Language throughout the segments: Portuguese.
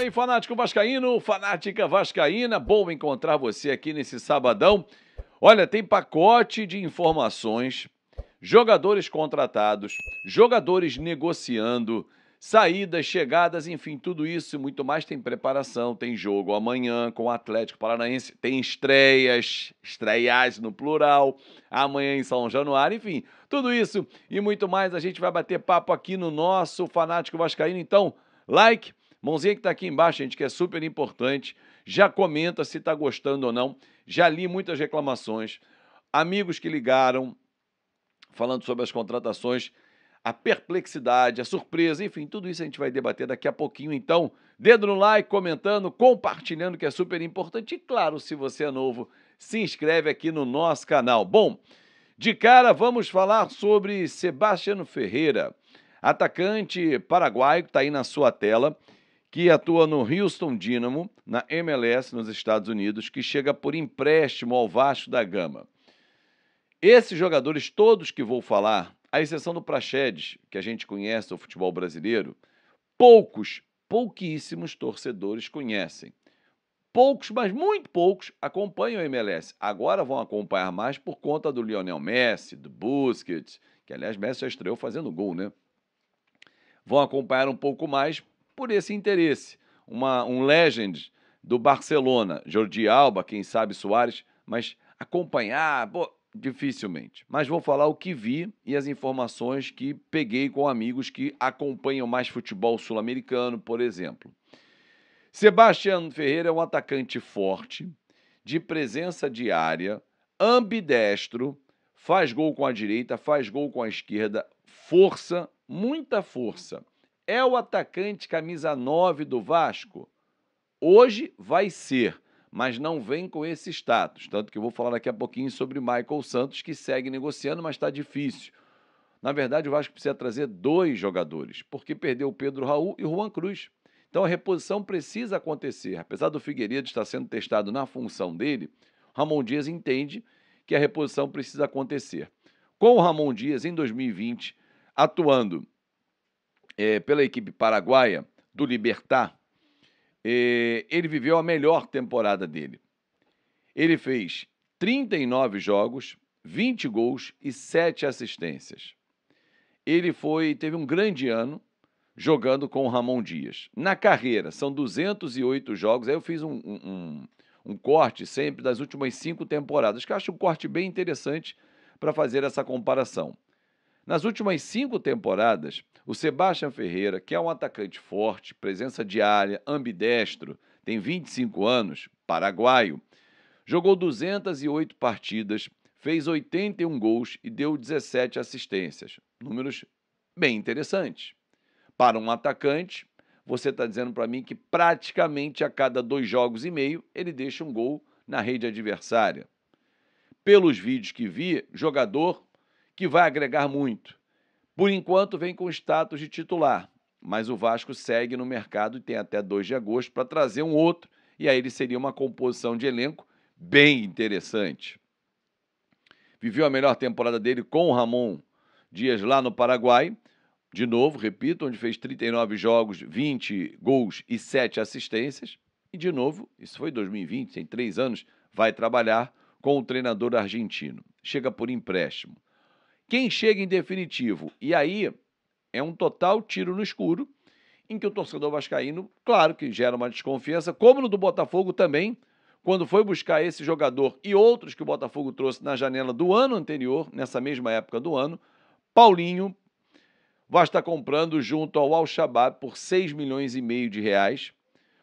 aí, fanático vascaíno, fanática vascaína. Bom encontrar você aqui nesse sabadão. Olha, tem pacote de informações, jogadores contratados, jogadores negociando, saídas, chegadas, enfim, tudo isso e muito mais tem preparação, tem jogo amanhã com o Atlético Paranaense, tem estreias, estreias no plural, amanhã em São Januário, enfim, tudo isso e muito mais a gente vai bater papo aqui no nosso Fanático Vascaíno. Então, like, Mãozinha que está aqui embaixo, gente, que é super importante. Já comenta se está gostando ou não. Já li muitas reclamações. Amigos que ligaram falando sobre as contratações, a perplexidade, a surpresa, enfim, tudo isso a gente vai debater daqui a pouquinho. Então, dedo no like, comentando, compartilhando, que é super importante. E claro, se você é novo, se inscreve aqui no nosso canal. Bom, de cara vamos falar sobre Sebastiano Ferreira, atacante paraguaio que está aí na sua tela que atua no Houston Dynamo, na MLS, nos Estados Unidos, que chega por empréstimo ao Vasco da Gama. Esses jogadores todos que vou falar, à exceção do Praxedes, que a gente conhece do futebol brasileiro, poucos, pouquíssimos torcedores conhecem. Poucos, mas muito poucos, acompanham o MLS. Agora vão acompanhar mais por conta do Lionel Messi, do Busquets, que aliás Messi já estreou fazendo gol, né? Vão acompanhar um pouco mais por esse interesse. Uma, um legend do Barcelona, Jordi Alba, quem sabe Soares, mas acompanhar, pô, dificilmente. Mas vou falar o que vi e as informações que peguei com amigos que acompanham mais futebol sul-americano, por exemplo. Sebastião Ferreira é um atacante forte, de presença diária, ambidestro, faz gol com a direita, faz gol com a esquerda, força, muita força é o atacante camisa 9 do Vasco? Hoje vai ser, mas não vem com esse status. Tanto que eu vou falar daqui a pouquinho sobre Michael Santos, que segue negociando, mas está difícil. Na verdade, o Vasco precisa trazer dois jogadores, porque perdeu o Pedro Raul e o Juan Cruz. Então a reposição precisa acontecer. Apesar do Figueiredo estar sendo testado na função dele, Ramon Dias entende que a reposição precisa acontecer. Com o Ramon Dias em 2020 atuando é, pela equipe paraguaia do Libertar, é, ele viveu a melhor temporada dele. Ele fez 39 jogos, 20 gols e 7 assistências. Ele foi teve um grande ano jogando com o Ramon Dias. Na carreira, são 208 jogos. Aí eu fiz um, um, um corte sempre das últimas cinco temporadas, que eu acho um corte bem interessante para fazer essa comparação. Nas últimas cinco temporadas, o Sebastian Ferreira, que é um atacante forte, presença diária, ambidestro, tem 25 anos, paraguaio, jogou 208 partidas, fez 81 gols e deu 17 assistências. Números bem interessantes. Para um atacante, você está dizendo para mim que praticamente a cada dois jogos e meio ele deixa um gol na rede adversária. Pelos vídeos que vi, jogador que vai agregar muito. Por enquanto, vem com status de titular, mas o Vasco segue no mercado e tem até 2 de agosto para trazer um outro, e aí ele seria uma composição de elenco bem interessante. Viveu a melhor temporada dele com o Ramon Dias lá no Paraguai, de novo, repito, onde fez 39 jogos, 20 gols e 7 assistências. E de novo, isso foi 2020, tem três anos, vai trabalhar com o treinador argentino. Chega por empréstimo. Quem chega em definitivo? E aí é um total tiro no escuro, em que o torcedor vascaíno, claro que gera uma desconfiança, como no do Botafogo também, quando foi buscar esse jogador e outros que o Botafogo trouxe na janela do ano anterior, nessa mesma época do ano, Paulinho vai estar comprando junto ao Al-Shabaab por 6 milhões e meio de reais,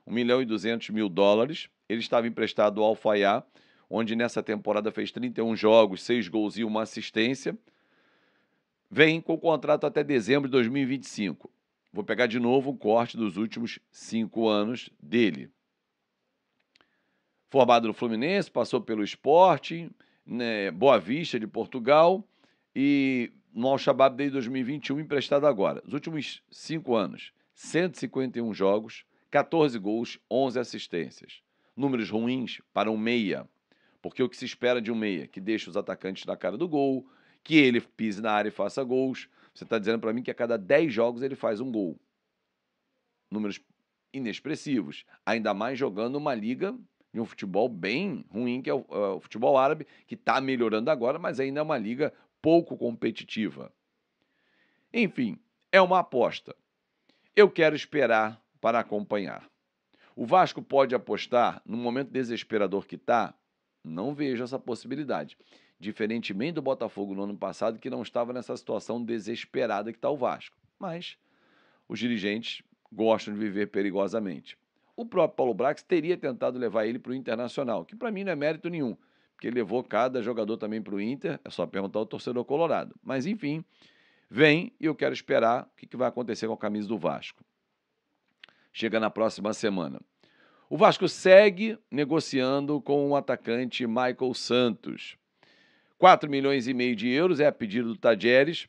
1 milhão e 200 mil dólares. Ele estava emprestado ao al onde nessa temporada fez 31 jogos, 6 gols e uma assistência vem com contrato até dezembro de 2025. Vou pegar de novo um corte dos últimos cinco anos dele. Formado no Fluminense, passou pelo Sporting, né, Boa Vista de Portugal e no Al-Shabaab desde 2021, emprestado agora. Os últimos cinco anos, 151 jogos, 14 gols, 11 assistências. Números ruins para um meia, porque o que se espera de um meia? Que deixa os atacantes na cara do gol, que ele pise na área e faça gols. Você está dizendo para mim que a cada 10 jogos ele faz um gol. Números inexpressivos. Ainda mais jogando uma liga de um futebol bem ruim, que é o, é o futebol árabe, que está melhorando agora, mas ainda é uma liga pouco competitiva. Enfim, é uma aposta. Eu quero esperar para acompanhar. O Vasco pode apostar no momento desesperador que está? Não vejo essa possibilidade. Diferentemente do Botafogo no ano passado, que não estava nessa situação desesperada que está o Vasco. Mas os dirigentes gostam de viver perigosamente. O próprio Paulo Brax teria tentado levar ele para o Internacional, que para mim não é mérito nenhum, porque levou cada jogador também para o Inter, é só perguntar ao torcedor colorado. Mas enfim, vem e eu quero esperar o que, vai acontecer com a camisa do Vasco. Chega na próxima semana. O Vasco segue negociando com o atacante Michael Santos. 4 milhões e meio de euros, é a pedido do Tajeres.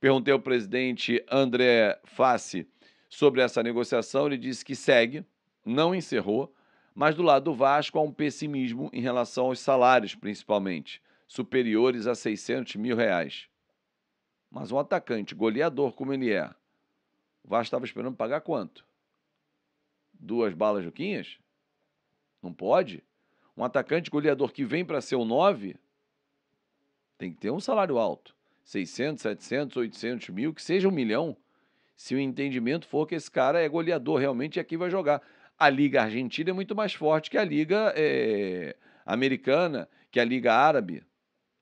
Perguntei ao presidente André Fassi sobre essa negociação, ele disse que segue, não encerrou, mas do lado do Vasco há um pessimismo em relação aos salários, principalmente, superiores a 600 mil reais. Mas um atacante goleador como ele é, o Vasco estava esperando pagar quanto? Duas balas juquinhas? Não pode? Um atacante goleador que vem para ser o 9 tem que ter um salário alto. 600, 700, 800 mil, que seja um milhão. Se o entendimento for que esse cara é goleador realmente e aqui vai jogar. A Liga Argentina é muito mais forte que a Liga é, Americana, que a Liga Árabe.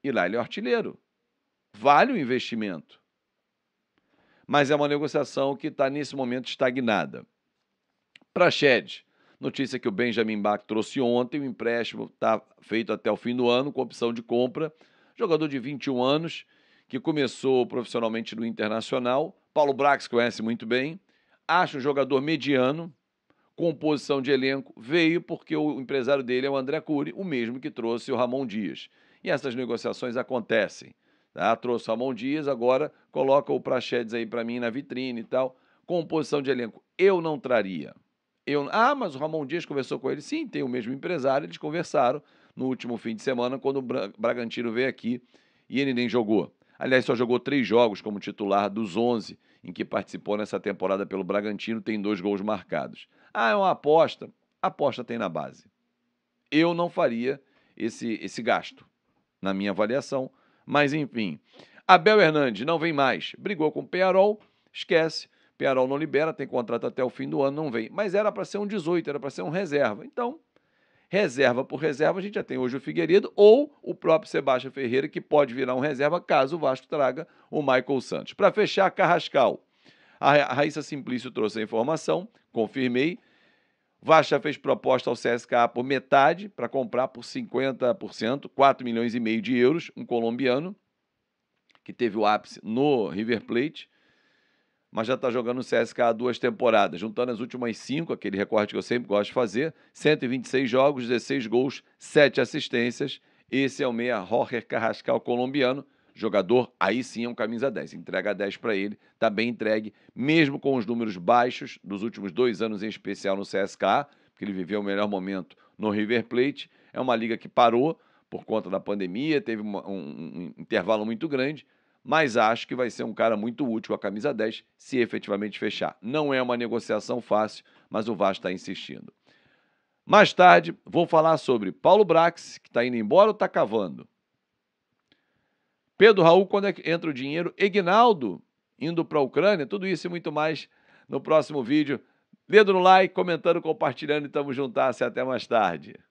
E lá ele é artilheiro. Vale o investimento. Mas é uma negociação que está, nesse momento, estagnada. Para Shed, notícia que o Benjamin Bach trouxe ontem: o empréstimo está feito até o fim do ano, com opção de compra jogador de 21 anos, que começou profissionalmente no Internacional. Paulo Brax conhece muito bem. acha um jogador mediano, composição de elenco. Veio porque o empresário dele é o André Cury, o mesmo que trouxe o Ramon Dias. E essas negociações acontecem. Tá? Trouxe o Ramon Dias, agora coloca o Praxedes aí para mim na vitrine e tal. Composição de elenco. Eu não traria. Eu, ah, mas o Ramon Dias conversou com ele. Sim, tem o mesmo empresário, eles conversaram no último fim de semana, quando o Bragantino veio aqui e ele nem jogou. Aliás, só jogou três jogos como titular dos 11 em que participou nessa temporada pelo Bragantino, tem dois gols marcados. Ah, é uma aposta? Aposta tem na base. Eu não faria esse, esse gasto, na minha avaliação. Mas, enfim. Abel Hernandes não vem mais. Brigou com o Pearol, esquece. Pearol não libera, tem contrato até o fim do ano, não vem. Mas era para ser um 18, era para ser um reserva. Então, reserva por reserva, a gente já tem hoje o Figueiredo ou o próprio Sebastião Ferreira, que pode virar um reserva caso o Vasco traga o Michael Santos. Para fechar, Carrascal. A Raíssa Simplício trouxe a informação, confirmei. Vasco já fez proposta ao CSKA por metade para comprar por 50%, 4 milhões e meio de euros, um colombiano que teve o ápice no River Plate mas já está jogando no CSK há duas temporadas, juntando as últimas cinco, aquele recorte que eu sempre gosto de fazer, 126 jogos, 16 gols, 7 assistências. Esse é o meia Jorge Carrascal colombiano, jogador, aí sim é um camisa 10. Entrega 10 para ele, está bem entregue, mesmo com os números baixos dos últimos dois anos, em especial no CSK, porque ele viveu o melhor momento no River Plate. É uma liga que parou por conta da pandemia, teve um, um intervalo muito grande, mas acho que vai ser um cara muito útil a camisa 10 se efetivamente fechar. Não é uma negociação fácil, mas o Vasco está insistindo. Mais tarde, vou falar sobre Paulo Brax, que está indo embora ou está cavando? Pedro Raul, quando é que entra o dinheiro? Egnaldo, indo para a Ucrânia? Tudo isso e muito mais no próximo vídeo. Dedo no like, comentando, compartilhando e tamo juntas. Tá? Até mais tarde.